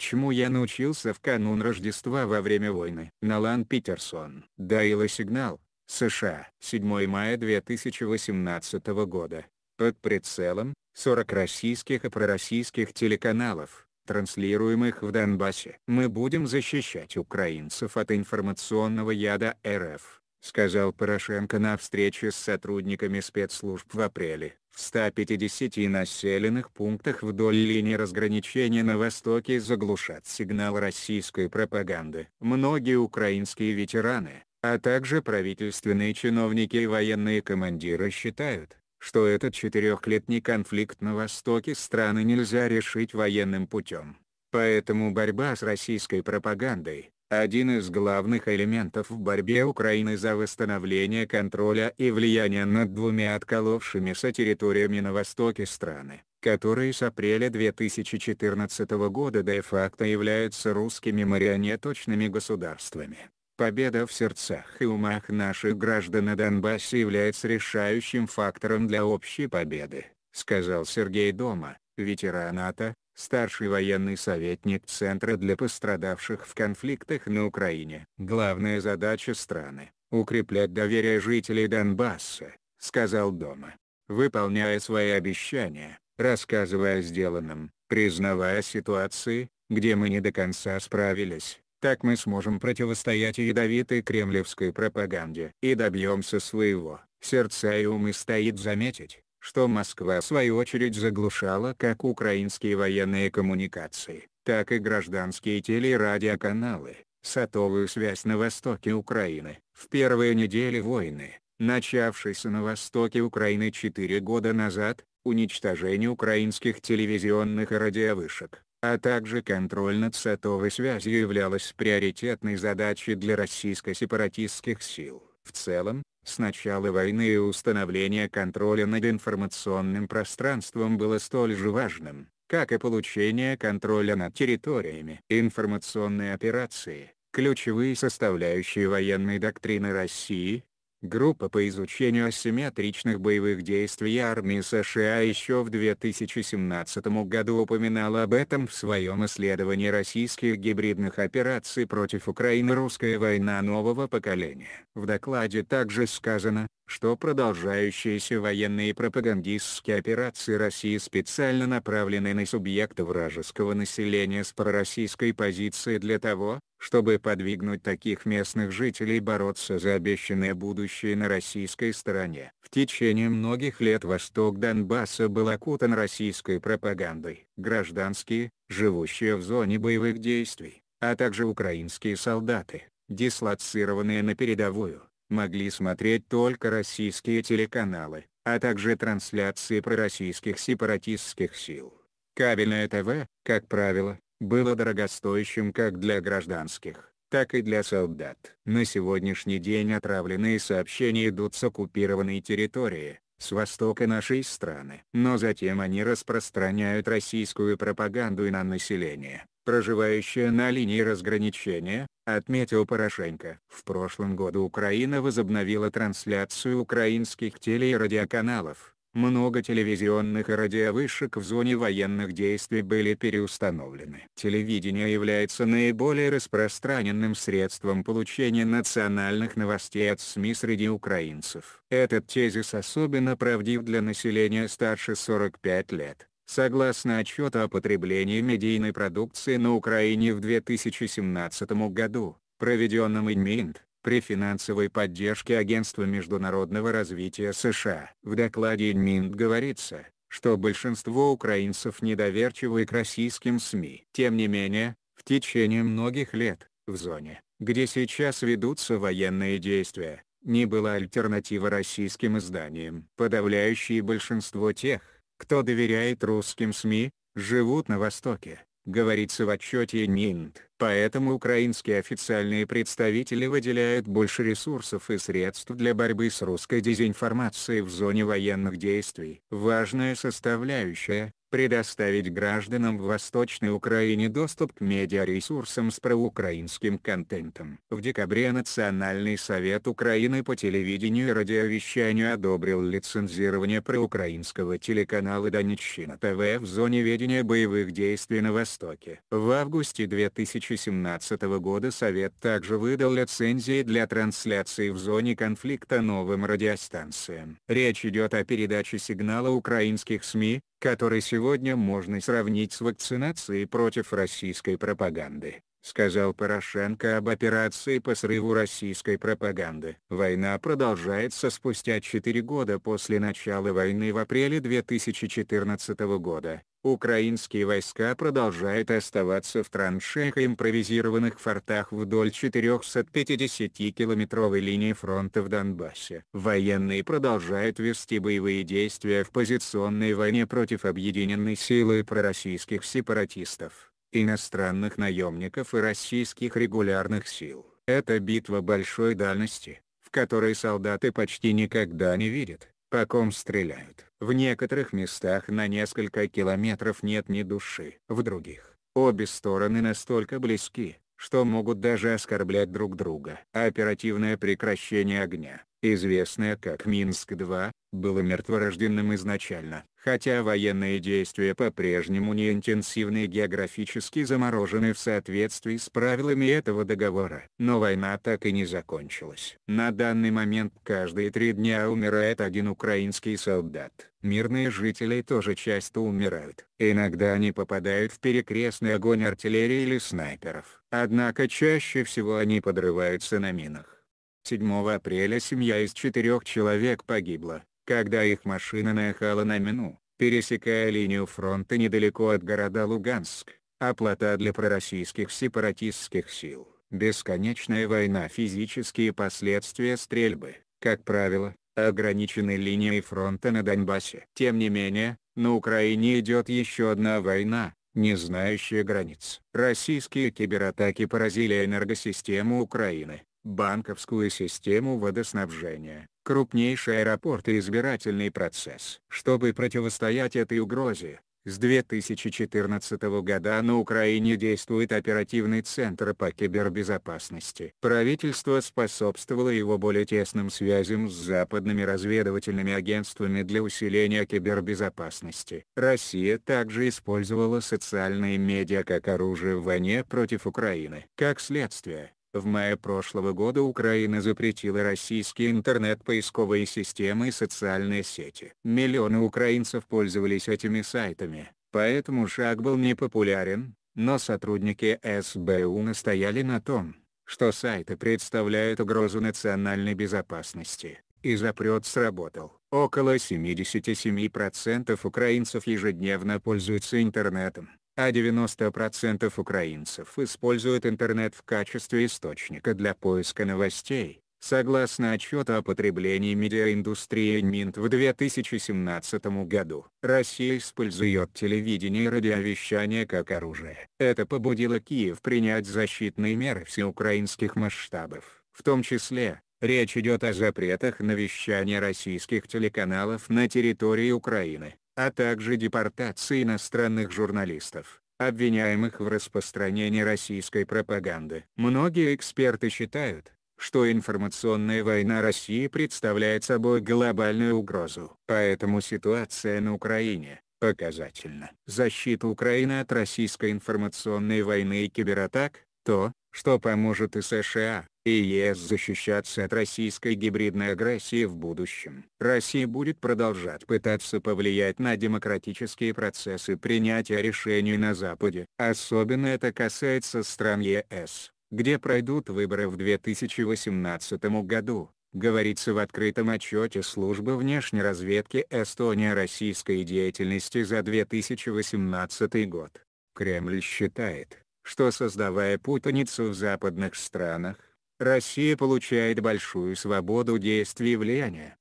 чему я научился в канун Рождества во время войны. Налан Питерсон. Дайла Сигнал, США. 7 мая 2018 года. Под прицелом, 40 российских и пророссийских телеканалов, транслируемых в Донбассе. «Мы будем защищать украинцев от информационного яда РФ», сказал Порошенко на встрече с сотрудниками спецслужб в апреле в 150 населенных пунктах вдоль линии разграничения на Востоке заглушат сигнал российской пропаганды. Многие украинские ветераны, а также правительственные чиновники и военные командиры считают, что этот четырехлетний конфликт на востоке страны нельзя решить военным путем. Поэтому борьба с российской пропагандой, один из главных элементов в борьбе Украины за восстановление контроля и влияния над двумя отколовшимися территориями на востоке страны, которые с апреля 2014 года де-факто являются русскими марионеточными государствами. Победа в сердцах и умах наших граждан на Донбассе является решающим фактором для общей победы, сказал Сергей Дома, ветеран АТО старший военный советник Центра для пострадавших в конфликтах на Украине. «Главная задача страны – укреплять доверие жителей Донбасса», – сказал Дома. Выполняя свои обещания, рассказывая о сделанном, признавая ситуации, где мы не до конца справились, так мы сможем противостоять ядовитой кремлевской пропаганде и добьемся своего. Сердца и умы стоит заметить, что Москва в свою очередь заглушала как украинские военные коммуникации, так и гражданские телерадиоканалы, сотовую связь на востоке Украины. В первые недели войны, начавшейся на востоке Украины 4 года назад, уничтожение украинских телевизионных и радиовышек, а также контроль над сотовой связью являлось приоритетной задачей для российско-сепаратистских сил. В целом, с начала войны установление контроля над информационным пространством было столь же важным, как и получение контроля над территориями. Информационные операции – ключевые составляющие военной доктрины России, Группа по изучению асимметричных боевых действий армии США еще в 2017 году упоминала об этом в своем исследовании российских гибридных операций против Украины «Русская война нового поколения». В докладе также сказано, что продолжающиеся военные пропагандистские операции России специально направлены на субъекты вражеского населения с пророссийской позиции для того, чтобы подвигнуть таких местных жителей бороться за обещанное будущее на российской стороне. В течение многих лет восток Донбасса был окутан российской пропагандой. Гражданские, живущие в зоне боевых действий, а также украинские солдаты, дислоцированные на передовую, могли смотреть только российские телеканалы, а также трансляции пророссийских сепаратистских сил. Кабельное ТВ, как правило, было дорогостоящим как для гражданских, так и для солдат. На сегодняшний день отравленные сообщения идут с оккупированной территории, с востока нашей страны. Но затем они распространяют российскую пропаганду и на население, проживающее на линии разграничения, отметил Порошенко. В прошлом году Украина возобновила трансляцию украинских теле- и радиоканалов, много телевизионных и радиовышек в зоне военных действий были переустановлены. Телевидение является наиболее распространенным средством получения национальных новостей от СМИ среди украинцев. Этот тезис особенно правдив для населения старше 45 лет. Согласно отчету о потреблении медийной продукции на Украине в 2017 году, проведенном ИНМИНТ, при финансовой поддержке Агентства международного развития США. В докладе Минт говорится, что большинство украинцев недоверчивы к российским СМИ. Тем не менее, в течение многих лет, в зоне, где сейчас ведутся военные действия, не было альтернативы российским изданиям. Подавляющее большинство тех, кто доверяет русским СМИ, живут на Востоке говорится в отчете НИНТ. Поэтому украинские официальные представители выделяют больше ресурсов и средств для борьбы с русской дезинформацией в зоне военных действий. Важная составляющая, предоставить гражданам в Восточной Украине доступ к медиаресурсам с проукраинским контентом. В декабре Национальный совет Украины по телевидению и радиовещанию одобрил лицензирование проукраинского телеканала «Донеччина ТВ» в зоне ведения боевых действий на Востоке. В августе 2017 года Совет также выдал лицензии для трансляции в зоне конфликта новым радиостанциям. Речь идет о передаче сигнала украинских СМИ, который сегодня можно сравнить с вакцинацией против российской пропаганды, сказал Порошенко об операции по срыву российской пропаганды. Война продолжается спустя 4 года после начала войны в апреле 2014 года. Украинские войска продолжают оставаться в траншеях и импровизированных фортах вдоль 450-километровой линии фронта в Донбассе. Военные продолжают вести боевые действия в позиционной войне против объединенной силы пророссийских сепаратистов, иностранных наемников и российских регулярных сил. Это битва большой дальности, в которой солдаты почти никогда не видят, по ком стреляют. В некоторых местах на несколько километров нет ни души. В других, обе стороны настолько близки, что могут даже оскорблять друг друга. Оперативное прекращение огня Известная как Минск-2, было мертворожденным изначально. Хотя военные действия по-прежнему неинтенсивны и географически заморожены в соответствии с правилами этого договора. Но война так и не закончилась. На данный момент каждые три дня умирает один украинский солдат. Мирные жители тоже часто умирают. Иногда они попадают в перекрестный огонь артиллерии или снайперов. Однако чаще всего они подрываются на минах. 7 апреля семья из четырех человек погибла, когда их машина наехала на мину, пересекая линию фронта недалеко от города Луганск, оплата для пророссийских сепаратистских сил. Бесконечная война физические последствия стрельбы, как правило, ограничены линией фронта на Донбассе. Тем не менее, на Украине идет еще одна война, не знающая границ. Российские кибератаки поразили энергосистему Украины, банковскую систему водоснабжения, крупнейший аэропорт и избирательный процесс. Чтобы противостоять этой угрозе, с 2014 года на Украине действует оперативный центр по кибербезопасности. Правительство способствовало его более тесным связям с западными разведывательными агентствами для усиления кибербезопасности. Россия также использовала социальные медиа как оружие в войне против Украины. Как следствие, в мае прошлого года Украина запретила российские интернет-поисковые системы и социальные сети. Миллионы украинцев пользовались этими сайтами, поэтому шаг был непопулярен, но сотрудники СБУ настояли на том, что сайты представляют угрозу национальной безопасности, и запрет сработал. Около 77% украинцев ежедневно пользуются интернетом, а 90% украинцев используют интернет в качестве источника для поиска новостей, согласно отчету о потреблении медиаиндустрии МИНТ в 2017 году. Россия использует телевидение и радиовещание как оружие. Это побудило Киев принять защитные меры всеукраинских масштабов, в том числе, Речь идет о запретах на вещание российских телеканалов на территории Украины а также депортации иностранных журналистов, обвиняемых в распространении российской пропаганды. Многие эксперты считают, что информационная война России представляет собой глобальную угрозу. Поэтому ситуация на Украине показательна. Защита Украины от российской информационной войны и кибератак – то, что поможет и США, и ЕС защищаться от российской гибридной агрессии в будущем. Россия будет продолжать пытаться повлиять на демократические процессы принятия решений на Западе. Особенно это касается стран ЕС, где пройдут выборы в 2018 году. Говорится в открытом отчете службы внешней разведки Эстония российской деятельности за 2018 год. Кремль считает, что создавая путаницу в западных странах, Россия получает большую свободу действий и влияния.